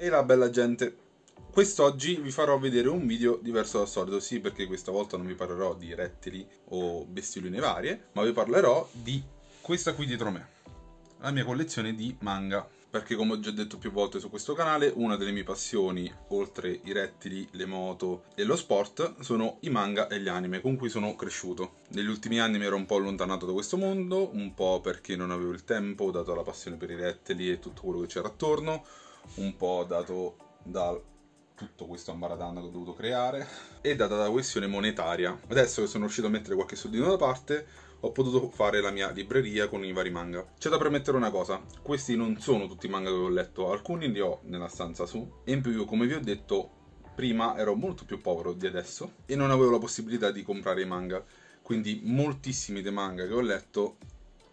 E la bella gente, quest'oggi vi farò vedere un video diverso dal solito, sì perché questa volta non vi parlerò di rettili o bestioline varie, ma vi parlerò di questa qui dietro me, la mia collezione di manga. Perché come ho già detto più volte su questo canale, una delle mie passioni, oltre i rettili, le moto e lo sport, sono i manga e gli anime con cui sono cresciuto. Negli ultimi anni mi ero un po' allontanato da questo mondo, un po' perché non avevo il tempo, dato la passione per i rettili e tutto quello che c'era attorno, un po' dato da tutto questo ambaradan che ho dovuto creare e data la questione monetaria. Adesso che sono riuscito a mettere qualche soldino da parte ho potuto fare la mia libreria con i vari manga. C'è da premettere una cosa, questi non sono tutti i manga che ho letto, alcuni li ho nella stanza su e in più come vi ho detto prima ero molto più povero di adesso e non avevo la possibilità di comprare i manga, quindi moltissimi dei manga che ho letto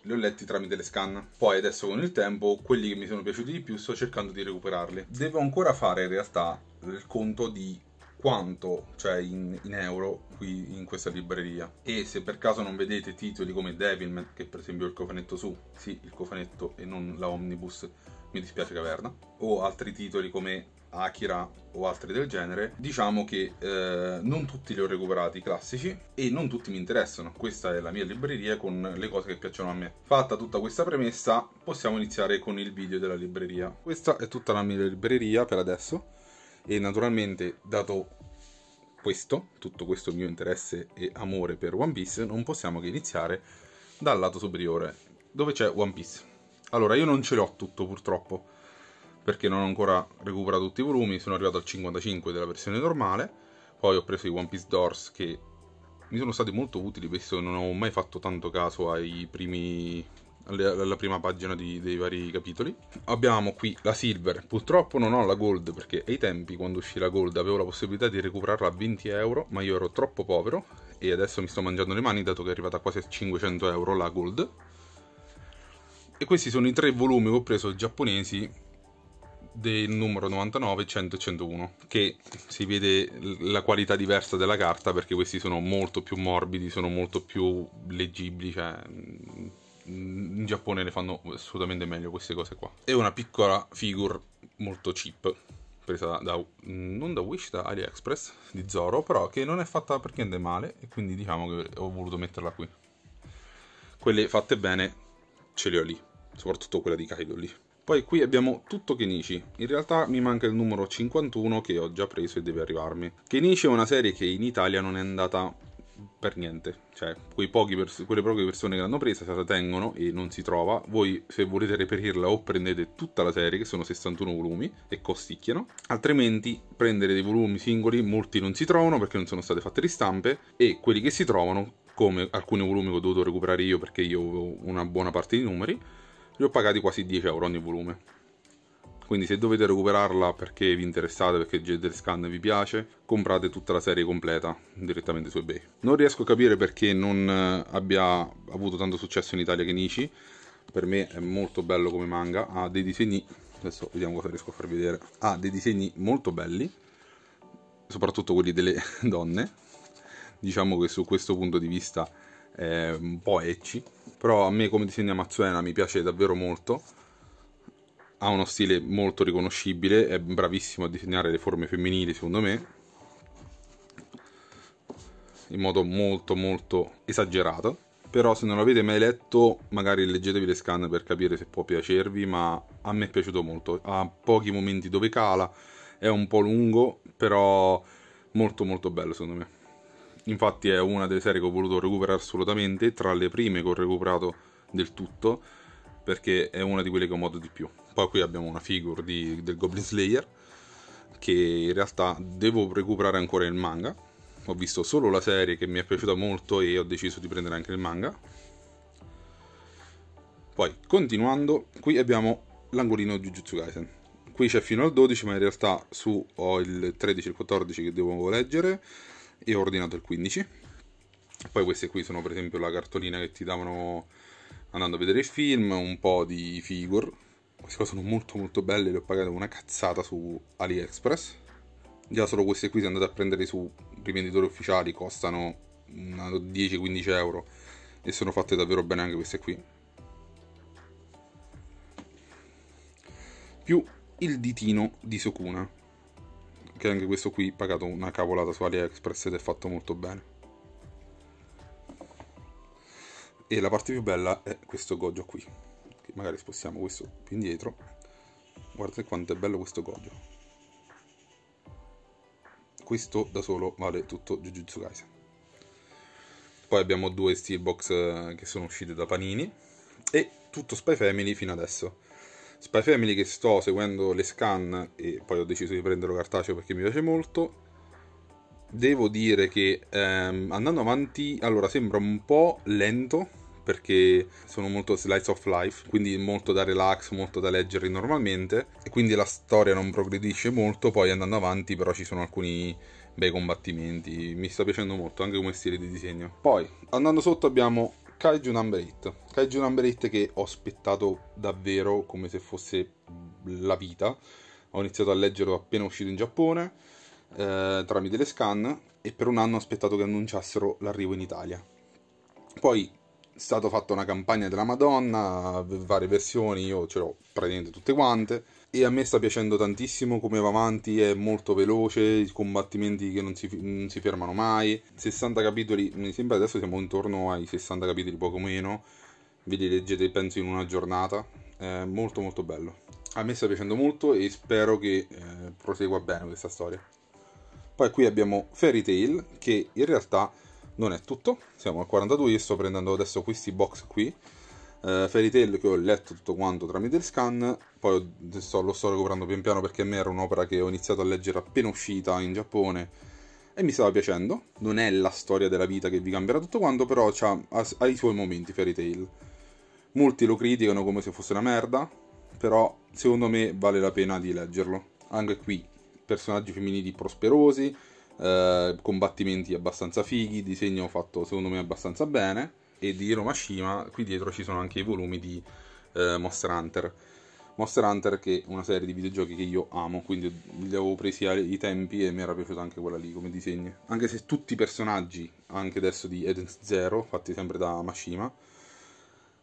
li ho letti tramite le scan. Poi adesso con il tempo quelli che mi sono piaciuti di più sto cercando di recuperarli. Devo ancora fare in realtà il conto di quanto c'è in, in, euro qui in questa libreria e se per caso non vedete titoli come Devilman che per esempio il cofanetto su sì il cofanetto e non la omnibus mi dispiace caverna o altri titoli come Akira o altri del genere, diciamo che eh, non tutti li ho recuperati classici e non tutti mi interessano. Questa è la mia libreria con le cose che piacciono a me. Fatta tutta questa premessa, possiamo iniziare con il video della libreria. Questa è tutta la mia libreria per adesso e naturalmente dato questo, tutto questo mio interesse e amore per One Piece, non possiamo che iniziare dal lato superiore, dove c'è One Piece. Allora, io non ce l'ho tutto purtroppo, perché non ho ancora recuperato tutti i volumi, sono arrivato al 55 della versione normale, poi ho preso i One Piece Doors che mi sono stati molto utili, visto che non ho mai fatto tanto caso ai primi alla prima pagina di, dei vari capitoli. Abbiamo qui la Silver, purtroppo non ho la Gold perché ai tempi quando uscì la Gold avevo la possibilità di recuperarla a 20 euro, ma io ero troppo povero e adesso mi sto mangiando le mani dato che è arrivata a quasi 500 euro la Gold. E questi sono i tre volumi che ho preso giapponesi del numero 99 100 e 101 che si vede la qualità diversa della carta perché questi sono molto più morbidi sono molto più leggibili cioè in Giappone le fanno assolutamente meglio queste cose qua è una piccola figure molto cheap presa da, non da Wish, da AliExpress di Zoro, però che non è fatta per niente male e quindi diciamo che ho voluto metterla qui. Quelle fatte bene ce le ho lì, soprattutto quella di Kaido lì. Poi qui abbiamo tutto Kenichi, in realtà mi manca il numero 51 che ho già preso e deve arrivarmi. Kenichi è una serie che in Italia non è andata per niente, cioè quei pochi quelle poche persone che l'hanno presa se la tengono e non si trova, voi se volete reperirla o prendete tutta la serie che sono 61 volumi e costicchiano, altrimenti prendere dei volumi singoli, molti non si trovano perché non sono state fatte ristampe e quelli che si trovano, come alcuni volumi che ho dovuto recuperare io perché io avevo una buona parte di numeri, li ho pagati quasi 10 euro ogni volume quindi se dovete recuperarla perché vi interessate, perché Jeder Scan vi piace, comprate tutta la serie completa direttamente su eBay. Non riesco a capire perché non eh, abbia avuto tanto successo in Italia che Nishi, per me è molto bello come manga, ha dei disegni, adesso vediamo cosa riesco a far vedere, ha dei disegni molto belli, soprattutto quelli delle donne, diciamo che su questo punto di vista è un po' ecci, però a me come disegna Matsuena mi piace davvero molto ha uno stile molto riconoscibile è bravissimo a disegnare le forme femminili secondo me in modo molto molto esagerato però se non l'avete mai letto magari leggetevi le scan per capire se può piacervi ma a me è piaciuto molto ha pochi momenti dove cala è un po' lungo però molto molto bello secondo me Infatti è una delle serie che ho voluto recuperare assolutamente, tra le prime che ho recuperato del tutto, perché è una di quelle che ho modo di più. Poi qui abbiamo una figure di, del Goblin Slayer, che in realtà devo recuperare ancora il manga. Ho visto solo la serie che mi è piaciuta molto e ho deciso di prendere anche il manga. Poi, continuando, qui abbiamo l'angolino Jujutsu Kaisen. Qui c'è fino al 12, ma in realtà su ho il 13 e il 14 che devo leggere e ho ordinato il 15. Poi queste qui sono per esempio la cartolina che ti davano andando a vedere il film, un po' di figure. Queste qua sono molto molto belle, le ho pagate una cazzata su AliExpress. Già solo queste qui se andate a prendere su rivenditori ufficiali costano 10-15 euro e sono fatte davvero bene anche queste qui. Più il ditino di Sokuna che anche questo qui pagato una cavolata su AliExpress ed è fatto molto bene e la parte più bella è questo goggio qui che magari spostiamo questo più indietro guardate quanto è bello questo goggio questo da solo vale tutto Jujutsu Kaisen poi abbiamo due steelbox eh, che sono uscite da Panini e tutto Spy Family fino adesso Spy Family che sto seguendo le scan e poi ho deciso di prenderlo cartaceo perché mi piace molto. Devo dire che ehm, andando avanti, allora sembra un po' lento perché sono molto slice of life, quindi molto da relax, molto da leggere normalmente e quindi la storia non progredisce molto, poi andando avanti però ci sono alcuni bei combattimenti, mi sta piacendo molto anche come stile di disegno. Poi andando sotto abbiamo Kaiju Number 8. Kaiju Number 8 che ho aspettato davvero come se fosse la vita. Ho iniziato a leggerlo appena uscito in Giappone eh, tramite le scan e per un anno ho aspettato che annunciassero l'arrivo in Italia. Poi stata fatta una campagna della Madonna, varie versioni, io ce l'ho praticamente tutte quante. E a me sta piacendo tantissimo come va avanti, è molto veloce, i combattimenti che non si, non si fermano mai. 60 capitoli, mi sembra adesso siamo intorno ai 60 capitoli poco meno, ve li leggete penso in una giornata, è molto molto bello. A me sta piacendo molto e spero che eh, prosegua bene questa storia. Poi qui abbiamo Fairy Tail che in realtà non è tutto, siamo al 42, io sto prendendo adesso questi box qui, eh, Fairy Tail che ho letto tutto quanto tramite il scan, poi sto, lo sto recuperando pian piano perché a me era un'opera che ho iniziato a leggere appena uscita in Giappone e mi stava piacendo, non è la storia della vita che vi cambierà tutto quanto, però ha, ha i suoi momenti Fairy Tail. Molti lo criticano come se fosse una merda, però secondo me vale la pena di leggerlo. Anche qui, personaggi femminili prosperosi, eh, combattimenti abbastanza fighi, disegno fatto secondo me abbastanza bene, e di Romashima qui dietro ci sono anche i volumi di eh, Monster Hunter. Monster Hunter che è una serie di videogiochi che io amo, quindi li avevo presi ai tempi e mi era piaciuta anche quella lì come disegni. Anche se tutti i personaggi, anche adesso di Eden Zero, fatti sempre da Mashima,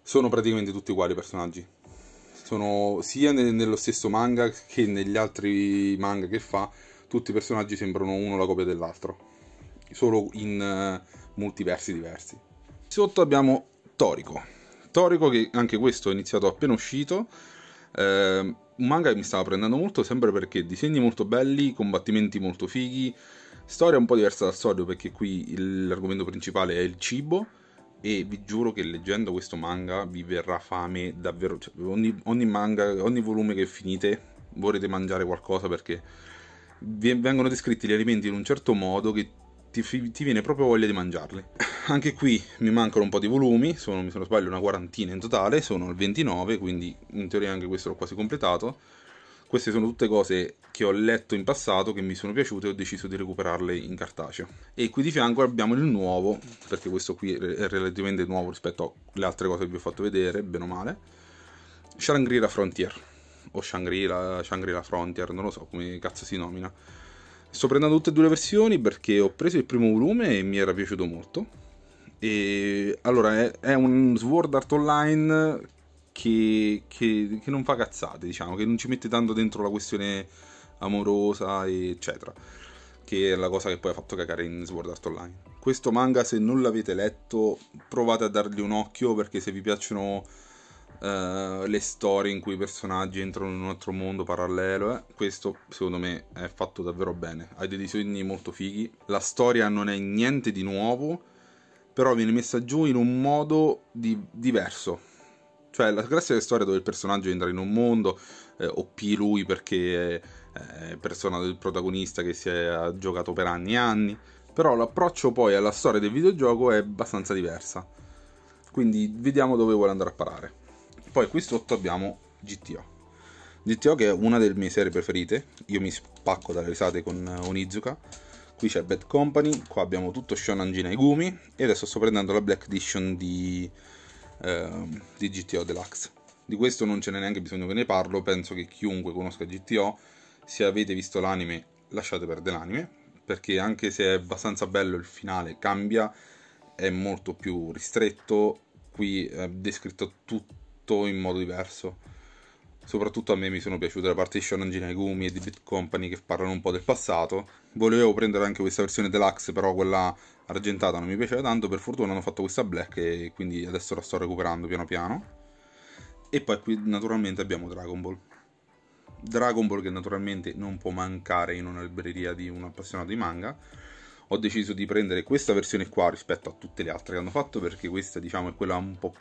sono praticamente tutti uguali i personaggi. Sono sia ne- nello stesso manga che negli altri manga che fa, tutti i personaggi sembrano uno la copia dell'altro, solo in uh, eh, multiversi diversi. Sotto abbiamo Torico. Torico che anche questo è iniziato appena uscito, eh, un manga che mi stava prendendo molto sempre perché disegni molto belli, combattimenti molto fighi, storia un po' diversa dal solito perché qui l'argomento principale è il cibo e vi giuro che leggendo questo manga vi verrà fame davvero, cioè, ogni, ogni manga, ogni volume che finite vorrete mangiare qualcosa perché vengono descritti gli alimenti in un certo modo che ti, ti, viene proprio voglia di mangiarli. Anche qui mi mancano un po' di volumi, sono, mi se non sbaglio una quarantina in totale, sono al 29, quindi in teoria anche questo l'ho quasi completato. Queste sono tutte cose che ho letto in passato, che mi sono piaciute e ho deciso di recuperarle in cartaceo. E qui di fianco abbiamo il nuovo, perché questo qui è relativamente nuovo rispetto alle altre cose che vi ho fatto vedere, bene o male, Shangri-La Frontier o Shangri-La, Shangri-La Frontier, non lo so come cazzo si nomina. Sto prendendo tutte e due le versioni perché ho preso il primo volume e mi era piaciuto molto. E allora è, è un Sword Art Online che, che, che, non fa cazzate, diciamo, che non ci mette tanto dentro la questione amorosa, eccetera. Che è la cosa che poi ha fatto cagare in Sword Art Online. Questo manga, se non l'avete letto, provate a dargli un occhio perché se vi piacciono eh, le storie in cui i personaggi entrano in un altro mondo parallelo. Eh. Questo secondo me è fatto davvero bene. Hai dei disegni molto fighi. La storia non è niente di nuovo, però viene messa giù in un modo di- diverso. Cioè, la classica storia dove il personaggio entra in un mondo, eh, OP lui perché è persona del protagonista che si è giocato per anni e anni. Però l'approccio poi alla storia del videogioco è abbastanza diversa. Quindi vediamo dove vuole andare a parare. Poi qui sotto abbiamo GTO. GTO che è una delle mie serie preferite, io mi spacco dalle risate con eh, Onizuka. Qui c'è Bad Company, qua abbiamo tutto Shonan Gina e Gumi e adesso sto prendendo la Black Edition di, eh, di GTO Deluxe. Di questo non ce n'è neanche bisogno che ne parlo, penso che chiunque conosca GTO, se avete visto l'anime lasciate perdere l'anime, perché anche se è abbastanza bello il finale cambia, è molto più ristretto, qui è descritto tutto tutto in modo diverso. Soprattutto a me mi sono piaciute la partition Engine Gumi e di Bit Company che parlano un po' del passato. Volevo prendere anche questa versione deluxe, però quella argentata non mi piaceva tanto. Per fortuna hanno fatto questa black e quindi adesso la sto recuperando piano piano. E poi qui naturalmente abbiamo Dragon Ball. Dragon Ball che naturalmente non può mancare in una libreria di un appassionato di manga. Ho deciso di prendere questa versione qua rispetto a tutte le altre che hanno fatto perché questa diciamo è quella un po'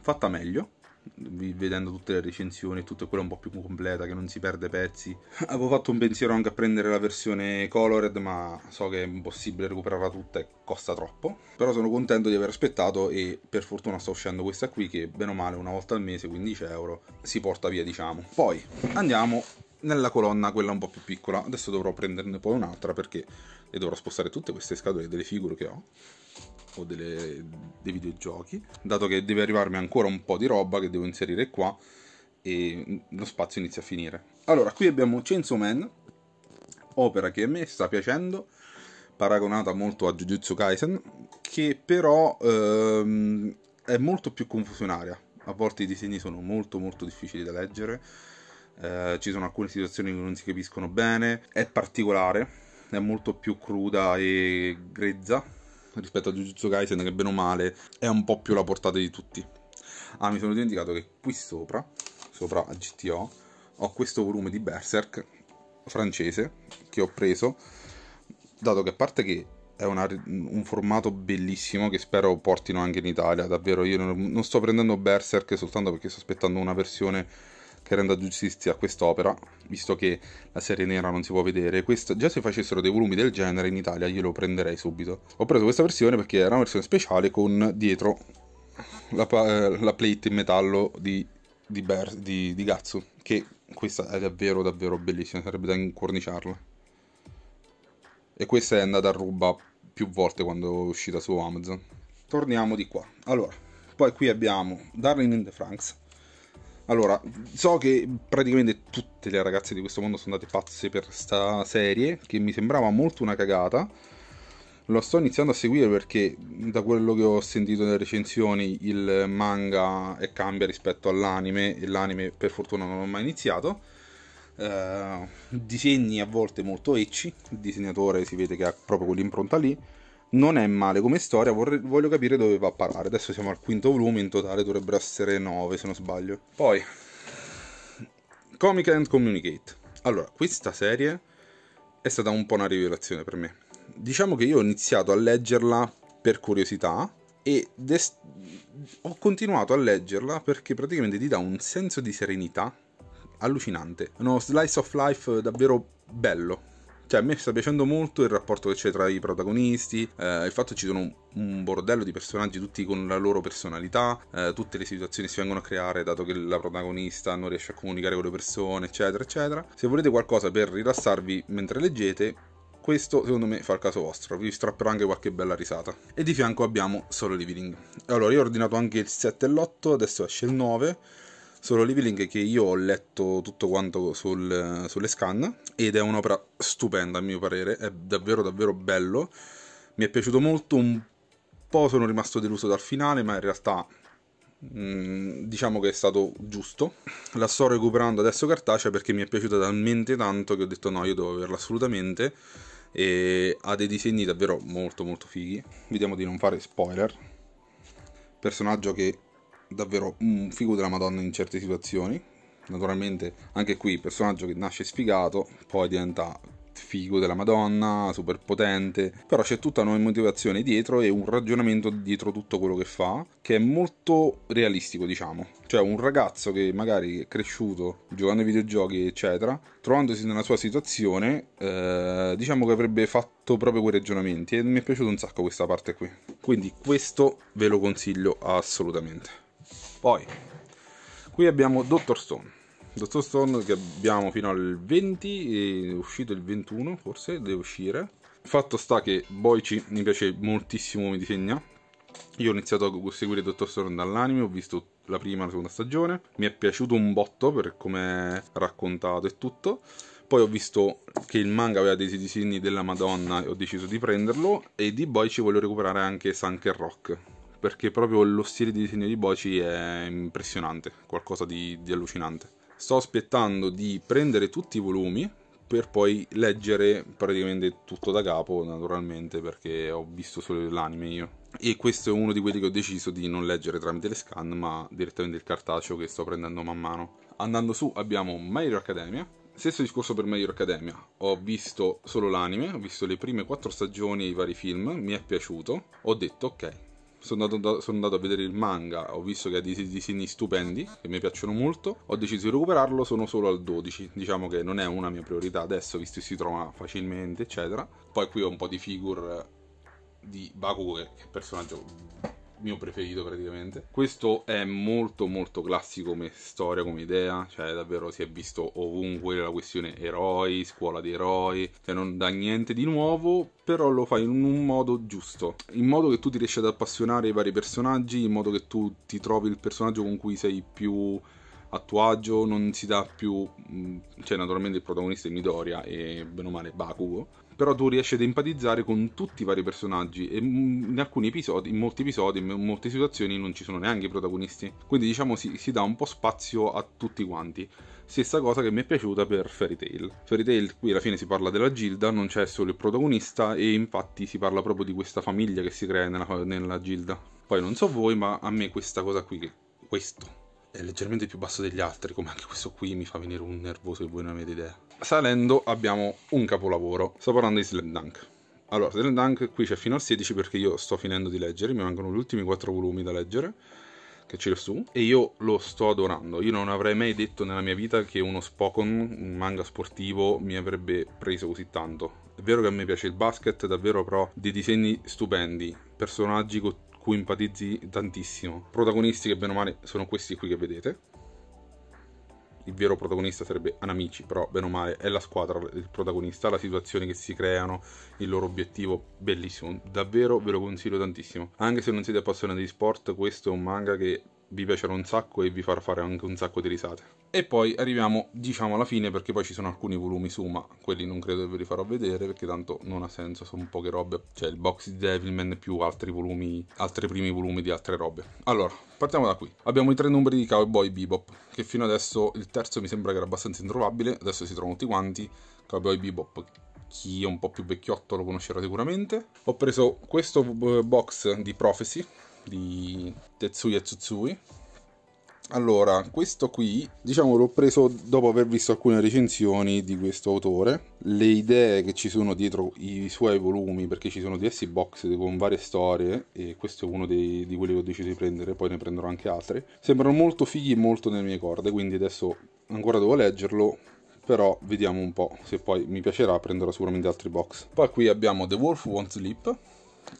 fatta meglio vedendo tutte le recensioni tutto quello un po' più completa che non si perde pezzi. Avevo fatto un pensiero anche a prendere la versione colored, ma so che è impossibile recuperarla tutta e costa troppo. Però sono contento di aver aspettato e per fortuna sta uscendo questa qui che bene o male una volta al mese, 15 euro, si porta via diciamo. Poi andiamo nella colonna quella un po' più piccola. Adesso dovrò prenderne poi un'altra perché le dovrò spostare tutte queste scatole delle figure che ho o delle, dei videogiochi, dato che deve arrivarmi ancora un po' di roba che devo inserire qua e lo spazio inizia a finire. Allora, qui abbiamo Chainsaw Man, opera che a me sta piacendo, paragonata molto a Jujutsu Kaisen, che però ehm, è molto più confusionaria. A volte i disegni sono molto molto difficili da leggere, eh, ci sono alcune situazioni che non si capiscono bene, è particolare, è molto più cruda e grezza rispetto a Jujutsu Kaisen che bene o male è un po' più la portata di tutti. Ah, mi sono dimenticato che qui sopra, sopra a GTO, ho questo volume di Berserk francese che ho preso, dato che a parte che è una, un formato bellissimo che spero portino anche in Italia, davvero io non, non sto prendendo Berserk soltanto perché sto aspettando una versione che renda giustizia a quest'opera, visto che la serie nera non si può vedere. Questo, già se facessero dei volumi del genere in Italia io lo prenderei subito. Ho preso questa versione perché era una versione speciale con dietro la, eh, la plate in metallo di, di, Ber, di, di Gatsu, che questa è davvero davvero bellissima, sarebbe da incorniciarla. E questa è andata a ruba più volte quando è uscita su Amazon. Torniamo di qua. Allora, poi qui abbiamo Darling in the Franks, allora, so che praticamente tutte le ragazze di questo mondo sono andate pazze per sta serie, che mi sembrava molto una cagata. Lo sto iniziando a seguire perché da quello che ho sentito nelle recensioni il manga cambia rispetto all'anime e l'anime per fortuna non l'ho mai iniziato. Eh, disegni a volte molto ecci, il disegnatore si vede che ha proprio quell'impronta lì non è male come storia, vorrei, voglio capire dove va a parare. Adesso siamo al quinto volume, in totale dovrebbero essere nove se non sbaglio. Poi, Comic and Communicate. Allora, questa serie è stata un po' una rivelazione per me. Diciamo che io ho iniziato a leggerla per curiosità e dest- ho continuato a leggerla perché praticamente ti dà un senso di serenità allucinante. Uno slice of life davvero bello cioè, a me sta piacendo molto il rapporto che c'è tra i protagonisti, eh, il fatto che ci sono un, un bordello di personaggi tutti con la loro personalità, eh, tutte le situazioni si vengono a creare dato che la protagonista non riesce a comunicare con le persone, eccetera, eccetera. Se volete qualcosa per rilassarvi mentre leggete, questo secondo me fa il caso vostro, vi strapperò anche qualche bella risata. E di fianco abbiamo Solo Living. Allora, io ho ordinato anche il 7 e l'8, adesso esce il 9. Solo Leveling che io ho letto tutto quanto sul, sulle scan ed è un'opera stupenda a mio parere, è davvero davvero bello. Mi è piaciuto molto, un po' sono rimasto deluso dal finale, ma in realtà mm, diciamo che è stato giusto la sto recuperando adesso cartacea perché mi è piaciuta talmente tanto che ho detto no io devo averla assolutamente e ha dei disegni davvero molto molto fighi vediamo di non fare spoiler personaggio che davvero un figo della Madonna in certe situazioni. Naturalmente, anche qui, personaggio che nasce sfigato, poi diventa figo della Madonna, super potente, però c'è tutta una motivazione dietro e un ragionamento dietro tutto quello che fa, che è molto realistico, diciamo. Cioè un ragazzo che magari è cresciuto giocando ai videogiochi, eccetera, trovandosi nella sua situazione, eh, diciamo che avrebbe fatto proprio quei ragionamenti e mi è piaciuta un sacco questa parte qui. Quindi questo ve lo consiglio assolutamente. Poi, qui abbiamo Dr. Stone. Dr. Stone che abbiamo fino al 20, è uscito il 21 forse, deve uscire. Fatto sta che Boici mi piace moltissimo, mi disegna. Io ho iniziato a seguire Dr. Stone dall'anime, ho visto la prima e la seconda stagione. Mi è piaciuto un botto per come è raccontato e tutto. Poi ho visto che il manga aveva dei disegni della Madonna e ho deciso di prenderlo. E di Boici voglio recuperare anche Sunken Rock, perché proprio lo stile di disegno di Boci è impressionante, qualcosa di, di allucinante. Sto aspettando di prendere tutti i volumi per poi leggere praticamente tutto da capo, naturalmente, perché ho visto solo l'anime io. E questo è uno di quelli che ho deciso di non leggere tramite le scan, ma direttamente il cartaceo che sto prendendo man mano. Andando su abbiamo My Hero Academia. Stesso discorso per My Hero Academia. Ho visto solo l'anime, ho visto le prime quattro stagioni e i vari film, mi è piaciuto. Ho detto ok, sono andato, sono andato, a vedere il manga, ho visto che ha dei disegni stupendi che mi piacciono molto, ho deciso di recuperarlo, sono solo al 12, diciamo che non è una mia priorità adesso visto che si trova facilmente eccetera. Poi qui ho un po' di figure di Baku, che è un personaggio mio preferito praticamente. Questo è molto molto classico come storia, come idea, cioè davvero si è visto ovunque la questione eroi, scuola di eroi, cioè non dà niente di nuovo, però lo fa in un modo giusto, in modo che tu ti riesci ad appassionare i vari personaggi, in modo che tu ti trovi il personaggio con cui sei più a tuo agio, non si dà più, mm, cioè naturalmente il protagonista è Midoriya e bene o male Bakugo, però tu riesci ad empatizzare con tutti i vari personaggi e mm, in alcuni episodi, in molti episodi, in molte situazioni non ci sono neanche i protagonisti, quindi diciamo si, si dà un po' spazio a tutti quanti. Stessa cosa che mi è piaciuta per Fairy Tail. Fairy Tail qui alla fine si parla della Gilda, non c'è solo il protagonista e infatti si parla proprio di questa famiglia che si crea nella, nella Gilda. Poi non so voi, ma a me questa cosa qui, che questo, è leggermente più basso degli altri, come anche questo qui mi fa venire un nervoso che voi non avete idea salendo abbiamo un capolavoro, sto parlando di Slam Dunk. Allora, Slam Dunk qui c'è fino al 16 perché io sto finendo di leggere, mi mancano gli ultimi 4 volumi da leggere che c'è su e io lo sto adorando. Io non avrei mai detto nella mia vita che uno Spokon, un manga sportivo, mi avrebbe preso così tanto. È vero che a me piace il basket, davvero però dei disegni stupendi, personaggi con cui empatizzi tantissimo. Protagonisti che bene o male sono questi qui che vedete il vero protagonista sarebbe Anamici, però bene o male è la squadra il protagonista, la situazione che si creano, il loro obiettivo, bellissimo, davvero ve lo consiglio tantissimo. Anche se non siete appassionati di sport, questo è un manga che vi piacerà un sacco e vi farà fare anche un sacco di risate. E poi arriviamo, diciamo, alla fine perché poi ci sono alcuni volumi su, ma quelli non credo che ve li farò vedere perché tanto non ha senso, sono poche robe. C'è cioè, il box di Devilman più altri volumi, altri primi volumi di altre robe. Allora, partiamo da qui. Abbiamo i tre numeri di Cowboy Bebop, che fino adesso il terzo mi sembra che era abbastanza introvabile, adesso si trovano tutti quanti. Cowboy Bebop chi è un po' più vecchiotto lo conoscerà sicuramente. Ho preso questo eh, box di Prophecy, di Tetsuya Tsutsui. Allora, questo qui, diciamo, l'ho preso dopo aver visto alcune recensioni di questo autore, le idee che ci sono dietro i suoi volumi, perché ci sono diversi box con varie storie, e questo è uno dei, di quelli che ho deciso di prendere, poi ne prenderò anche altri, sembrano molto fighi e molto nelle mie corde, quindi adesso ancora devo leggerlo, però vediamo un po', se poi mi piacerà prenderò sicuramente altri box. Poi qui abbiamo The Wolf Won't Sleep,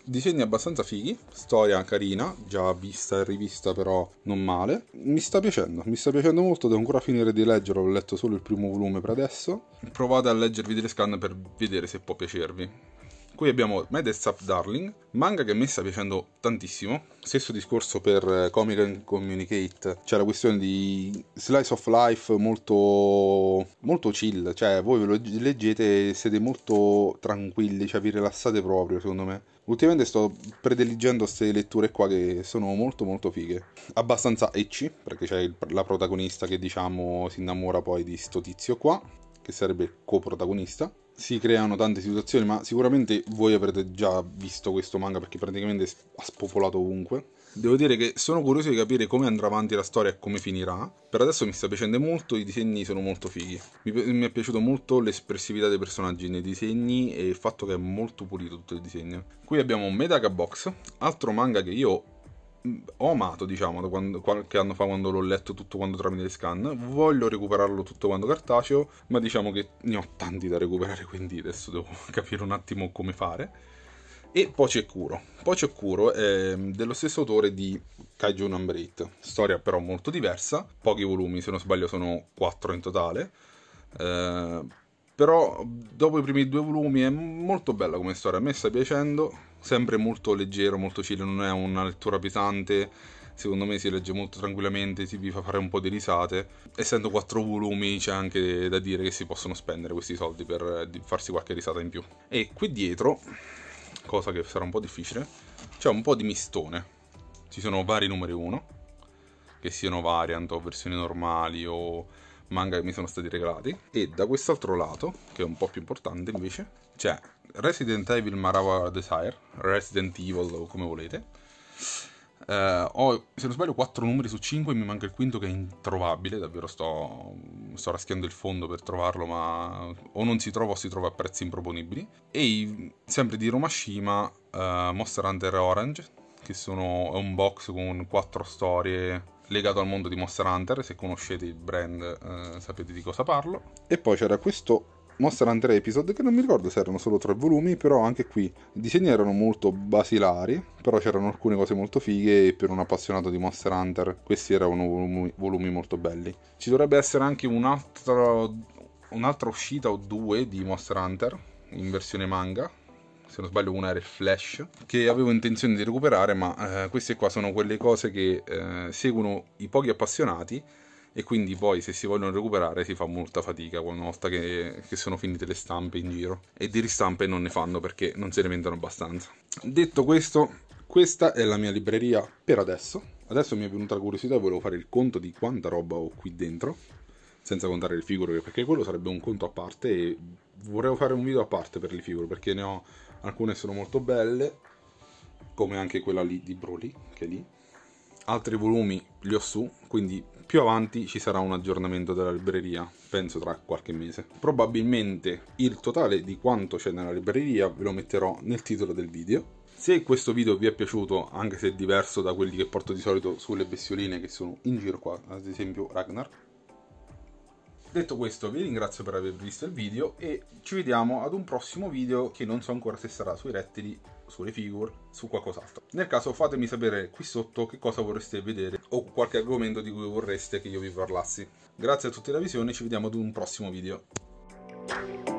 disegni abbastanza fighi, storia carina, già vista e rivista però non male. Mi sta piacendo, mi sta piacendo molto, devo ancora finire di leggerlo, ho letto solo il primo volume per adesso. Provate a leggervi delle scan per vedere se può piacervi. Qui abbiamo My Up Darling, manga che a me sta piacendo tantissimo. Stesso discorso per eh, Comic and Communicate. C'è la questione di slice of life molto, molto chill. Cioè, voi ve lo leggete e siete molto tranquilli, cioè vi rilassate proprio, secondo me. Ultimamente sto prediligendo queste letture qua che sono molto molto fighe. Abbastanza ecci, perché c'è la protagonista che diciamo si innamora poi di sto tizio qua, che sarebbe il coprotagonista. Si creano tante situazioni, ma sicuramente voi avrete già visto questo manga perché praticamente ha spopolato ovunque. Devo dire che sono curioso di capire come andrà avanti la storia e come finirà. Per adesso mi sta piacendo molto, i disegni sono molto fighi. Mi, mi è piaciuto molto l'espressività dei personaggi nei disegni e il fatto che è molto pulito tutto il disegno. Qui abbiamo Medaga Box, altro manga che io ho amato, diciamo, da quando, qualche anno fa quando l'ho letto tutto quando tramite le scan. Voglio recuperarlo tutto quando cartaceo, ma diciamo che ne ho tanti da recuperare, quindi adesso devo capire un attimo come fare e Poci e Curo. Poi c'è Curo è ehm, dello stesso autore di Kaiju Number 8, storia però molto diversa, pochi volumi, se non sbaglio sono quattro in totale, eh, però dopo i primi due volumi è molto bella come storia, a me sta piacendo, sempre molto leggero, molto chill, non è una lettura pesante, secondo me si legge molto tranquillamente, si vi fa fare un po' di risate, essendo quattro volumi c'è anche da dire che si possono spendere questi soldi per eh, farsi qualche risata in più. E qui dietro cosa che sarà un po' difficile, c'è un po' di mistone. Ci sono vari numeri 1, che siano variant o versioni normali o manga che mi sono stati regalati. E da quest'altro lato, che è un po' più importante invece, c'è Resident Evil Marawa Desire, Resident Evil o come volete. Eh, ho, se non sbaglio, 4 numeri su 5, mi manca il quinto che è introvabile, davvero sto sto raschiando il fondo per trovarlo, ma o non si trova o si trova a prezzi improponibili. E sempre di Romashima, uh, eh, Monster Hunter Orange, che sono, è un box con quattro storie legato al mondo di Monster Hunter, se conoscete il brand eh, sapete di cosa parlo. E poi c'era questo Monster Hunter Episode, che non mi ricordo se erano solo tre volumi, però anche qui i disegni erano molto basilari, però c'erano alcune cose molto fighe e per un appassionato di Monster Hunter questi erano volumi, volumi molto belli. Ci dovrebbe essere anche un'altra, un'altra uscita o due di Monster Hunter in versione manga, se non sbaglio una era il Flash, che avevo intenzione di recuperare, ma eh, queste qua sono quelle cose che eh, seguono i pochi appassionati e quindi poi se si vogliono recuperare si fa molta fatica una volta che, che sono finite le stampe in giro e di ristampe non ne fanno perché non se ne vendono abbastanza. Detto questo, questa è la mia libreria per adesso. Adesso mi è venuta la curiosità e volevo fare il conto di quanta roba ho qui dentro, senza contare le figure, perché quello sarebbe un conto a parte e vorrei fare un video a parte per le figure, perché ne ho alcune sono molto belle, come anche quella lì di Broly, che è lì. Altri volumi li ho su, quindi più avanti ci sarà un aggiornamento della libreria, penso tra qualche mese. Probabilmente il totale di quanto c'è nella libreria ve lo metterò nel titolo del video. Se questo video vi è piaciuto, anche se è diverso da quelli che porto di solito sulle bestioline che sono in giro qua, ad esempio Ragnar. Detto questo vi ringrazio per aver visto il video e ci vediamo ad un prossimo video che non so ancora se sarà sui rettili sulle figure, su qualcos'altro. Nel caso fatemi sapere qui sotto che cosa vorreste vedere o qualche argomento di cui vorreste che io vi parlassi. Grazie a tutti la visione, ci vediamo ad un prossimo video.